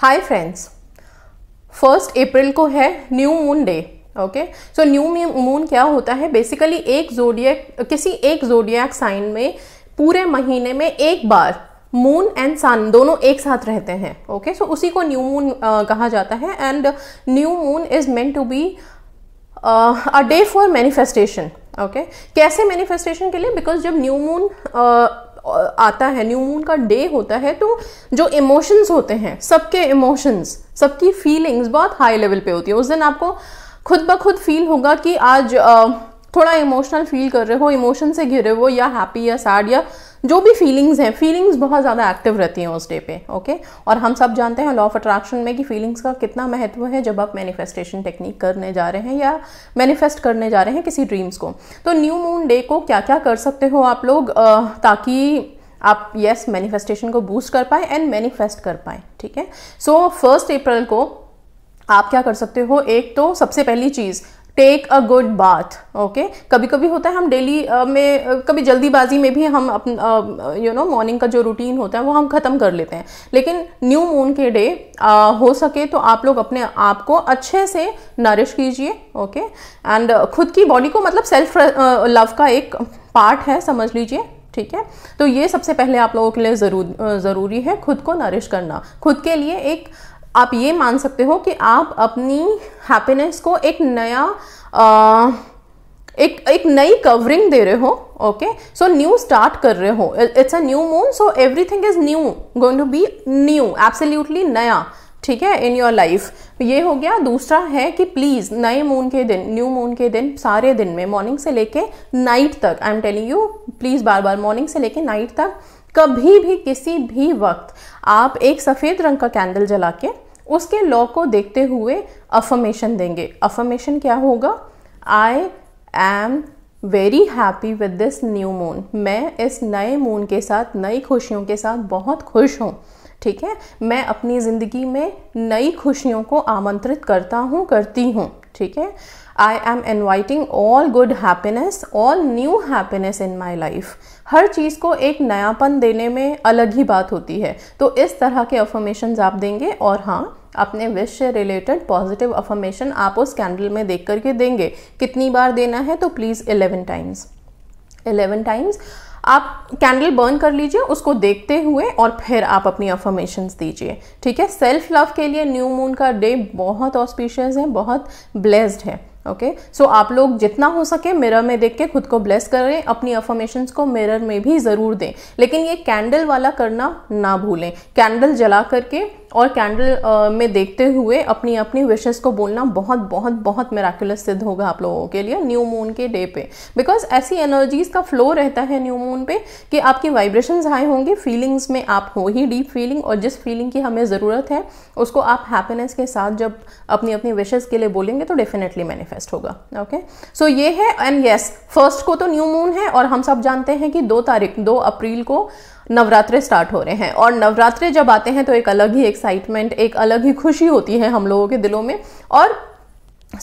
Hi friends first April को है new moon day okay so new moon क्या होता है बेसिकली एक जोडियक किसी एक जोडियक साइन में पूरे महीने में एक बार मून एंड सन दोनों एक साथ रहते हैं ओके okay? सो so, उसी को न्यू मून uh, कहा जाता है and new moon is meant to be a day for manifestation okay कैसे मैनिफेस्टेशन के लिए बिकॉज जब न्यू मून आता है न्यू मून का डे होता है तो जो इमोशंस होते हैं सबके इमोशंस सबकी फीलिंग्स बहुत हाई लेवल पे होती है उस दिन आपको खुद ब खुद फील होगा कि आज आ, थोड़ा इमोशनल फील कर रहे हो इमोशन से घिरे हो या हैप्पी या सैड या जो भी फीलिंग्स हैं फीलिंग्स बहुत ज़्यादा एक्टिव रहती हैं उस डे पे ओके और हम सब जानते हैं लॉ ऑफ अट्रैक्शन में कि फीलिंग्स का कितना महत्व है जब आप मैनिफेस्टेशन टेक्निक करने जा रहे हैं या मैनिफेस्ट करने जा रहे हैं किसी ड्रीम्स को तो न्यू मून डे को क्या क्या कर सकते हो आप लोग ताकि आप यस yes, मैनिफेस्टेशन को बूस्ट कर पाए एंड मैनिफेस्ट कर पाए ठीक है सो फर्स्ट अप्रैल को आप क्या कर सकते हो एक तो सबसे पहली चीज़ take a good bath okay कभी कभी होता है हम डेली uh, में uh, कभी जल्दीबाजी में भी हम यू नो मॉर्निंग का जो रूटीन होता है वो हम ख़त्म कर लेते हैं लेकिन न्यू मून के डे uh, हो सके तो आप लोग अपने आप को अच्छे से नरिश कीजिए ओके एंड खुद की बॉडी को मतलब सेल्फ लव का एक पार्ट है समझ लीजिए ठीक है तो ये सबसे पहले आप लोगों के लिए ज़रूर ज़रूरी है खुद को नरिश करना खुद के लिए एक आप ये मान सकते हो कि आप अपनी हैप्पीनेस को एक नया आ, एक एक नई कवरिंग दे रहे हो ओके सो न्यू स्टार्ट कर रहे हो it's a new moon so everything is new going to be new absolutely नया ठीक है इन योर लाइफ ये हो गया दूसरा है कि प्लीज़ नए मून के दिन न्यू मून के दिन सारे दिन में मॉर्निंग से लेके नाइट तक I am telling you please बार बार मॉर्निंग से लेके नाइट तक कभी भी किसी भी वक्त आप एक सफ़ेद रंग का कैंडल जला के उसके लॉ को देखते हुए अफर्मेशन देंगे अफर्मेशन क्या होगा I am very happy with this new moon मैं इस नए मून के साथ नई खुशियों के साथ बहुत खुश हूँ ठीक है मैं अपनी ज़िंदगी में नई खुशियों को आमंत्रित करता हूँ करती हूँ ठीक है I am inviting all good happiness all new happiness in my life हर चीज़ को एक नयापन देने में अलग ही बात होती है तो इस तरह के अफर्मेशन आप देंगे और हाँ अपने विश से रिलेटेड पॉजिटिव अफर्मेशन आप उस कैंडल में देख करके देंगे कितनी बार देना है तो please eleven times eleven times आप कैंडल बर्न कर लीजिए उसको देखते हुए और फिर आप अपनी अफर्मेशंस दीजिए ठीक है सेल्फ लव के लिए न्यू मून का डे बहुत ऑस्पिशियस है बहुत ब्लेस्ड है ओके okay? सो so, आप लोग जितना हो सके मिरर में देख के खुद को ब्लेस करें अपनी अफर्मेशंस को मिरर में भी ज़रूर दें लेकिन ये कैंडल वाला करना ना भूलें कैंडल जला करके और कैंडल uh, में देखते हुए अपनी अपनी विशेज़ को बोलना बहुत बहुत बहुत मेराकुलस सिद्ध होगा आप लोगों के लिए न्यू मून के डे पे बिकॉज ऐसी एनर्जीज़ का फ्लो रहता है न्यू मून पे कि आपकी वाइब्रेशन हाई होंगी फीलिंग्स में आप हो ही डीप फीलिंग और जिस फीलिंग की हमें ज़रूरत है उसको आप हैप्पीनेस के साथ जब अपनी अपनी विशेज़ के लिए बोलेंगे तो डेफिनेटली मैनिफेस्ट होगा ओके सो so, ये है एंड येस फर्स्ट को तो न्यू मून है और हम सब जानते हैं कि दो तारीख दो अप्रैल को नवरात्रे स्टार्ट हो रहे हैं और नवरात्रे जब आते हैं तो एक अलग ही एक्साइटमेंट एक अलग ही खुशी होती है हम लोगों के दिलों में और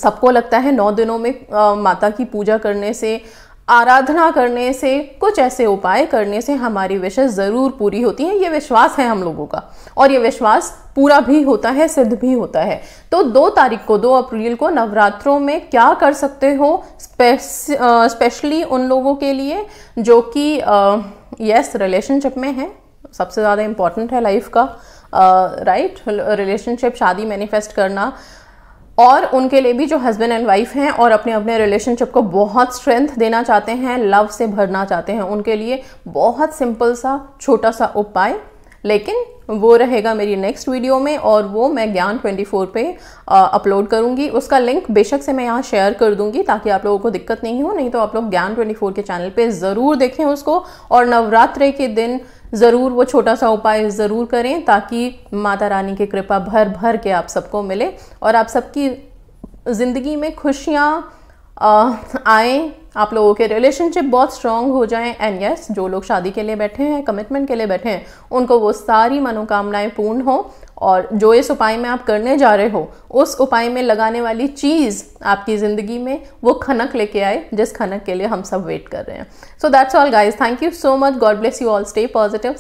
सबको लगता है नौ दिनों में आ, माता की पूजा करने से आराधना करने से कुछ ऐसे उपाय करने से हमारी विशेष ज़रूर पूरी होती हैं ये विश्वास है हम लोगों का और ये विश्वास पूरा भी होता है सिद्ध भी होता है तो दो तारीख को दो अप्रैल को नवरात्रों में क्या कर सकते हो स्पेश, स्पेशली उन लोगों के लिए जो कि यस रिलेशनशिप में है सबसे ज़्यादा इम्पॉर्टेंट है लाइफ का राइट uh, रिलेशनशिप right? शादी मैनिफेस्ट करना और उनके लिए भी जो हस्बैंड एंड वाइफ हैं और अपने अपने रिलेशनशिप को बहुत स्ट्रेंथ देना चाहते हैं लव से भरना चाहते हैं उनके लिए बहुत सिंपल सा छोटा सा उपाय लेकिन वो रहेगा मेरी नेक्स्ट वीडियो में और वो मैं ज्ञान 24 पे अपलोड करूँगी उसका लिंक बेशक से मैं यहाँ शेयर कर दूँगी ताकि आप लोगों को दिक्कत नहीं हो नहीं तो आप लोग ज्ञान 24 के चैनल पे ज़रूर देखें उसको और नवरात्र के दिन ज़रूर वो छोटा सा उपाय ज़रूर करें ताकि माता रानी की कृपा भर भर के आप सबको मिले और आप सबकी ज़िंदगी में खुशियाँ आएँ आप लोगों के रिलेशनशिप बहुत स्ट्रांग हो जाए एंड यस जो लोग शादी के लिए बैठे हैं कमिटमेंट के लिए बैठे हैं उनको वो सारी मनोकामनाएं पूर्ण हो और जो इस उपाय में आप करने जा रहे हो उस उपाय में लगाने वाली चीज़ आपकी ज़िंदगी में वो खनक लेके आए जिस खनक के लिए हम सब वेट कर रहे हैं so that's all guys thank you so much God bless you all stay positive